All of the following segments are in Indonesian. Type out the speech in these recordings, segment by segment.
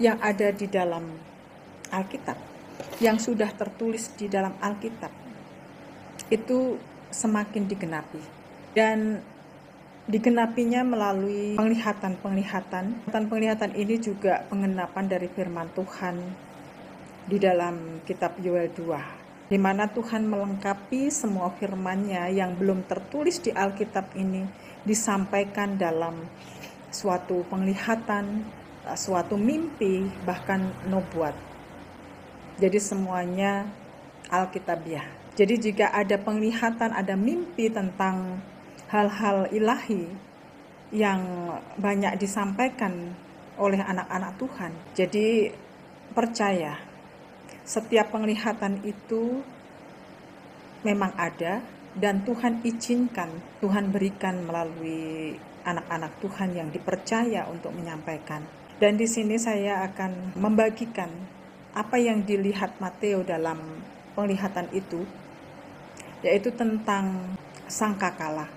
yang ada di dalam Alkitab, yang sudah tertulis di dalam Alkitab, itu semakin digenapi. Dan digenapinya melalui penglihatan-penglihatan. Penglihatan penglihatan ini juga pengenapan dari firman Tuhan di dalam kitab Yoel 2, di mana Tuhan melengkapi semua firman-Nya yang belum tertulis di Alkitab ini disampaikan dalam suatu penglihatan Eh, suatu mimpi, bahkan nubuat. Jadi semuanya alkitabiah. Jadi jika ada penglihatan, ada mimpi tentang hal-hal ilahi yang banyak disampaikan oleh anak-anak Tuhan. Jadi percaya setiap penglihatan itu memang ada dan Tuhan izinkan, Tuhan berikan melalui anak-anak Tuhan yang dipercaya untuk menyampaikan. Dan di sini saya akan membagikan apa yang dilihat Mateo dalam penglihatan itu, yaitu tentang sangkakala.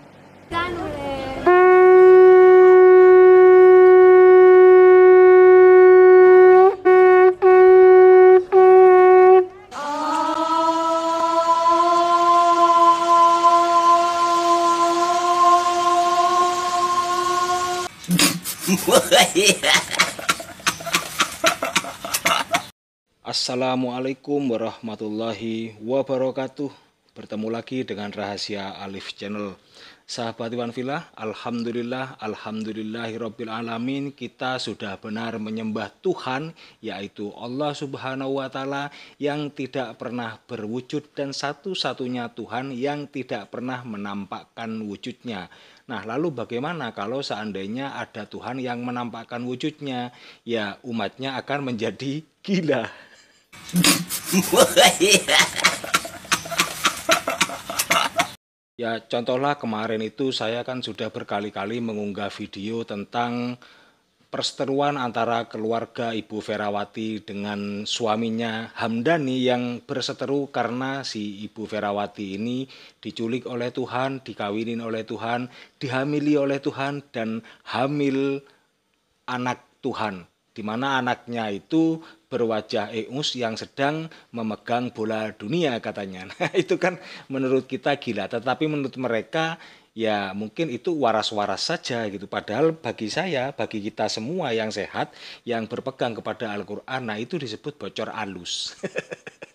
Yeah. Assalamualaikum warahmatullahi wabarakatuh. Bertemu lagi dengan Rahasia Alif Channel. Sahabat Iwan Villa, Alhamdulillah, Alhamdulillahirobbil Alamin, kita sudah benar menyembah Tuhan, yaitu Allah Subhanahu wa Ta'ala yang tidak pernah berwujud dan satu-satunya Tuhan yang tidak pernah menampakkan wujudnya. Nah, lalu bagaimana kalau seandainya ada Tuhan yang menampakkan wujudnya? Ya, umatnya akan menjadi gila. Ya, contohlah kemarin itu saya kan sudah berkali-kali mengunggah video tentang perseteruan antara keluarga Ibu Ferawati dengan suaminya Hamdani yang berseteru karena si Ibu Ferawati ini diculik oleh Tuhan, dikawinin oleh Tuhan, dihamili oleh Tuhan dan hamil anak Tuhan di mana anaknya itu berwajah Eus yang sedang memegang bola dunia katanya. Nah, itu kan menurut kita gila, tetapi menurut mereka ya mungkin itu waras-waras saja gitu. Padahal bagi saya, bagi kita semua yang sehat, yang berpegang kepada Al-Qur'an, nah itu disebut bocor alus.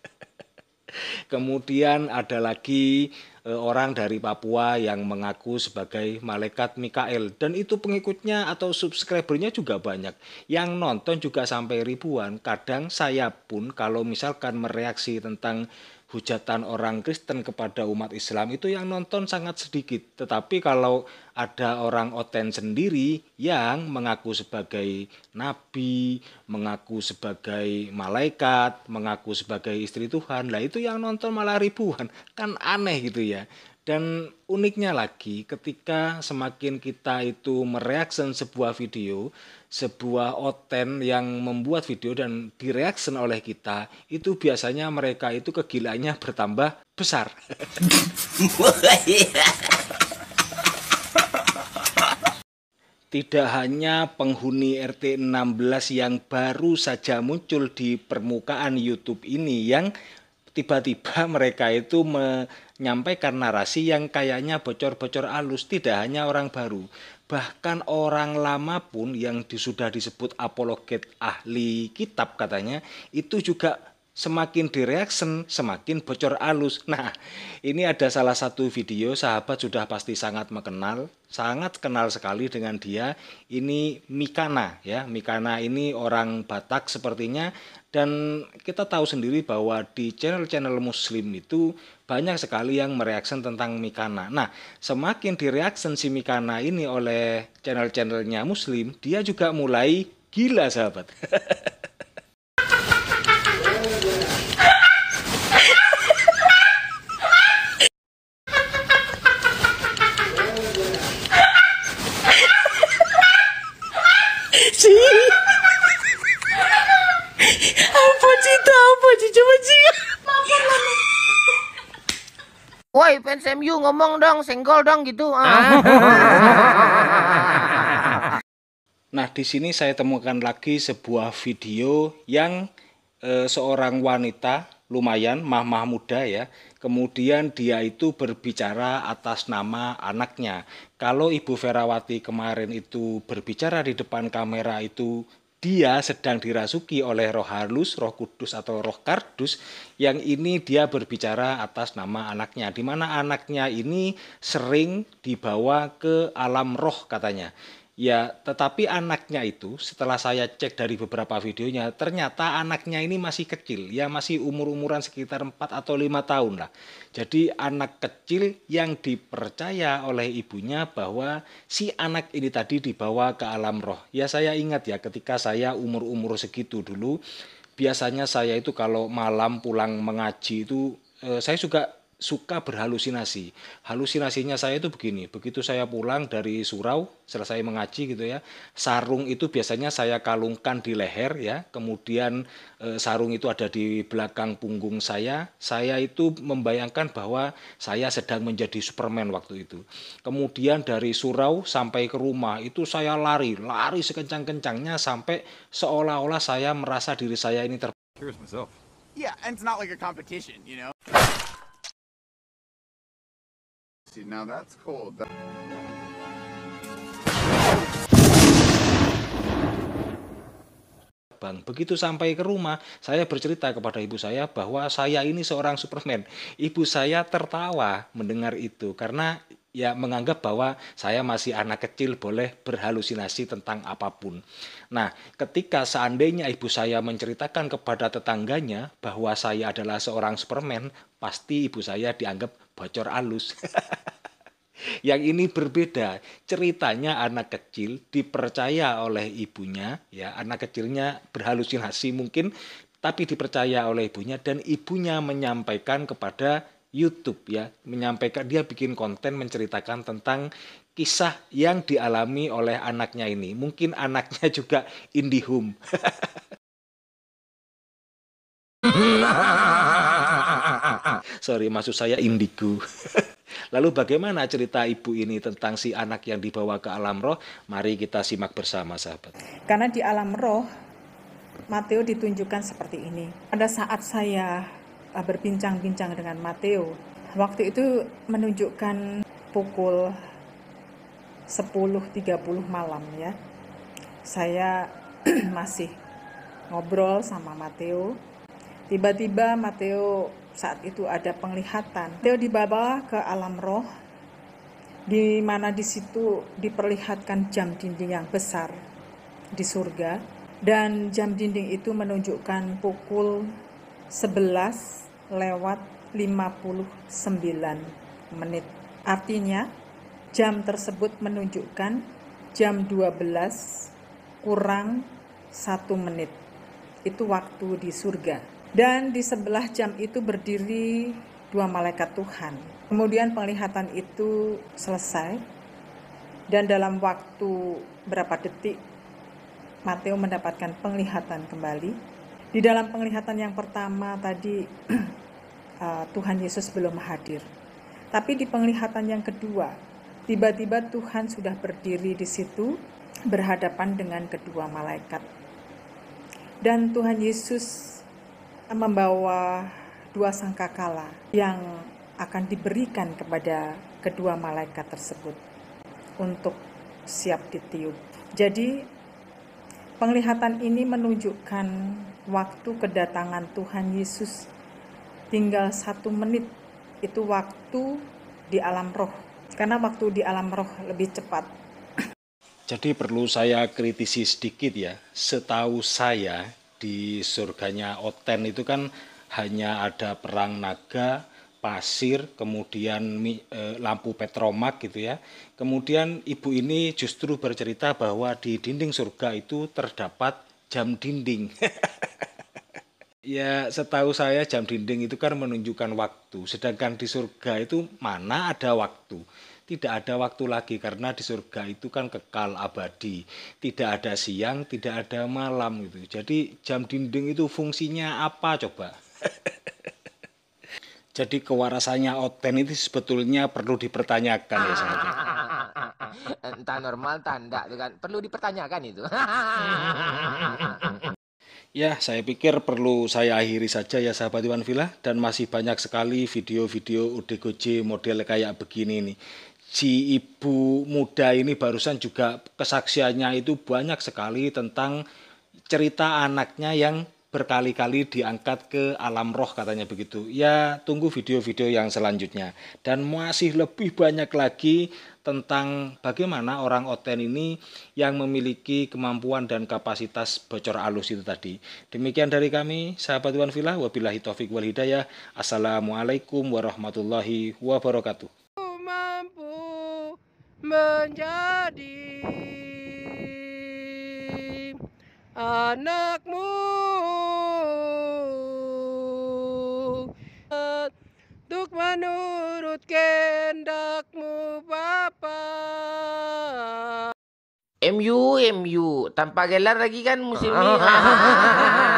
Kemudian ada lagi e, orang dari Papua yang mengaku sebagai malaikat Mikael dan itu pengikutnya atau subscribernya juga banyak. Yang nonton juga sampai ribuan. Kadang saya pun kalau misalkan mereaksi tentang hujatan orang Kristen kepada umat Islam itu yang nonton sangat sedikit. Tetapi kalau ada orang Oten sendiri yang mengaku sebagai nabi, mengaku sebagai malaikat, mengaku sebagai istri Tuhan, lah itu yang nonton malah ribuan. Kan aneh gitu ya. Dan uniknya lagi, ketika semakin kita itu mereaction sebuah video, sebuah oten yang membuat video dan direaction oleh kita, itu biasanya mereka itu kegilaannya bertambah besar. Tidak hanya penghuni RT 16 yang baru saja muncul di permukaan YouTube ini yang tiba-tiba mereka itu menyampaikan narasi yang kayaknya bocor-bocor alus tidak hanya orang baru bahkan orang lama pun yang sudah disebut apologet ahli kitab katanya itu juga semakin direaction, semakin bocor alus. Nah, ini ada salah satu video sahabat sudah pasti sangat mengenal, sangat kenal sekali dengan dia. Ini Mikana ya, Mikana ini orang Batak sepertinya dan kita tahu sendiri bahwa di channel-channel muslim itu banyak sekali yang mereaction tentang Mikana. Nah, semakin direaction si Mikana ini oleh channel-channelnya muslim, dia juga mulai gila sahabat. Woi fans MU ngomong dong, senggol dong gitu. Ah. Ah. nah di sini saya temukan lagi sebuah video yang e, seorang wanita lumayan mah-mah muda ya. Kemudian dia itu berbicara atas nama anaknya. Kalau Ibu Ferawati kemarin itu berbicara di depan kamera itu dia sedang dirasuki oleh roh halus, roh kudus atau roh kardus yang ini dia berbicara atas nama anaknya di mana anaknya ini sering dibawa ke alam roh katanya. Ya, tetapi anaknya itu setelah saya cek dari beberapa videonya, ternyata anaknya ini masih kecil, ya masih umur-umuran sekitar 4 atau 5 tahun lah. Jadi anak kecil yang dipercaya oleh ibunya bahwa si anak ini tadi dibawa ke alam roh. Ya saya ingat ya ketika saya umur-umur segitu dulu, biasanya saya itu kalau malam pulang mengaji itu eh, saya juga suka berhalusinasi. Halusinasinya saya itu begini, begitu saya pulang dari surau, selesai mengaji gitu ya, sarung itu biasanya saya kalungkan di leher ya, kemudian e, sarung itu ada di belakang punggung saya. Saya itu membayangkan bahwa saya sedang menjadi Superman waktu itu. Kemudian dari surau sampai ke rumah itu saya lari, lari sekencang-kencangnya sampai seolah-olah saya merasa diri saya ini ter Yeah, and it's not like a competition, you know. See, now that's cold. That Begitu sampai ke rumah, saya bercerita kepada ibu saya bahwa saya ini seorang Superman. Ibu saya tertawa mendengar itu karena ya menganggap bahwa saya masih anak kecil boleh berhalusinasi tentang apapun. Nah, ketika seandainya ibu saya menceritakan kepada tetangganya bahwa saya adalah seorang Superman, pasti ibu saya dianggap bocor alus. Yang ini berbeda. Ceritanya anak kecil dipercaya oleh ibunya, ya anak kecilnya berhalusinasi mungkin, tapi dipercaya oleh ibunya dan ibunya menyampaikan kepada YouTube ya, menyampaikan dia bikin konten menceritakan tentang kisah yang dialami oleh anaknya ini. Mungkin anaknya juga IndiHome. Sorry, maksud saya indigo. Lalu bagaimana cerita ibu ini tentang si anak yang dibawa ke alam roh? Mari kita simak bersama sahabat. Karena di alam roh, Mateo ditunjukkan seperti ini. Pada saat saya eh, berbincang-bincang dengan Mateo, waktu itu menunjukkan pukul 10.30 malam ya. Saya masih ngobrol sama Mateo. Tiba-tiba Mateo saat itu ada penglihatan. Theo dibawa ke alam roh, di mana di situ diperlihatkan jam dinding yang besar di surga, dan jam dinding itu menunjukkan pukul 11 lewat 59 menit. Artinya, jam tersebut menunjukkan jam 12 kurang 1 menit. Itu waktu di surga. Dan di sebelah jam itu berdiri dua malaikat Tuhan. Kemudian penglihatan itu selesai. Dan dalam waktu berapa detik Mateo mendapatkan penglihatan kembali. Di dalam penglihatan yang pertama tadi uh, Tuhan Yesus belum hadir. Tapi di penglihatan yang kedua, tiba-tiba Tuhan sudah berdiri di situ berhadapan dengan kedua malaikat. Dan Tuhan Yesus membawa dua sangkakala yang akan diberikan kepada kedua malaikat tersebut untuk siap ditiup. Jadi penglihatan ini menunjukkan waktu kedatangan Tuhan Yesus tinggal satu menit itu waktu di alam roh karena waktu di alam roh lebih cepat. Jadi perlu saya kritisi sedikit ya. Setahu saya di surganya Oten itu kan hanya ada perang naga, pasir, kemudian e, lampu petromak gitu ya. Kemudian ibu ini justru bercerita bahwa di dinding surga itu terdapat jam dinding. ya setahu saya jam dinding itu kan menunjukkan waktu, sedangkan di surga itu mana ada waktu tidak ada waktu lagi karena di surga itu kan kekal abadi. Tidak ada siang, tidak ada malam gitu. Jadi jam dinding itu fungsinya apa coba? Jadi kewarasannya Oten itu sebetulnya perlu dipertanyakan ya sahabat. Entah normal, tanda enggak, kan perlu dipertanyakan itu. Ya, saya pikir perlu saya akhiri saja ya sahabat Iwan Villa dan masih banyak sekali video-video Udegoje model kayak begini nih si ibu muda ini barusan juga kesaksiannya itu banyak sekali tentang cerita anaknya yang berkali-kali diangkat ke alam roh katanya begitu. Ya, tunggu video-video yang selanjutnya. Dan masih lebih banyak lagi tentang bagaimana orang oten ini yang memiliki kemampuan dan kapasitas bocor alus itu tadi. Demikian dari kami, sahabat Tuhan Villa, wabillahi taufik wal hidayah. Assalamualaikum warahmatullahi wabarakatuh menjadi anakmu untuk menurut kehendakmu Bapa. MU MU tanpa gelar lagi kan musim ini.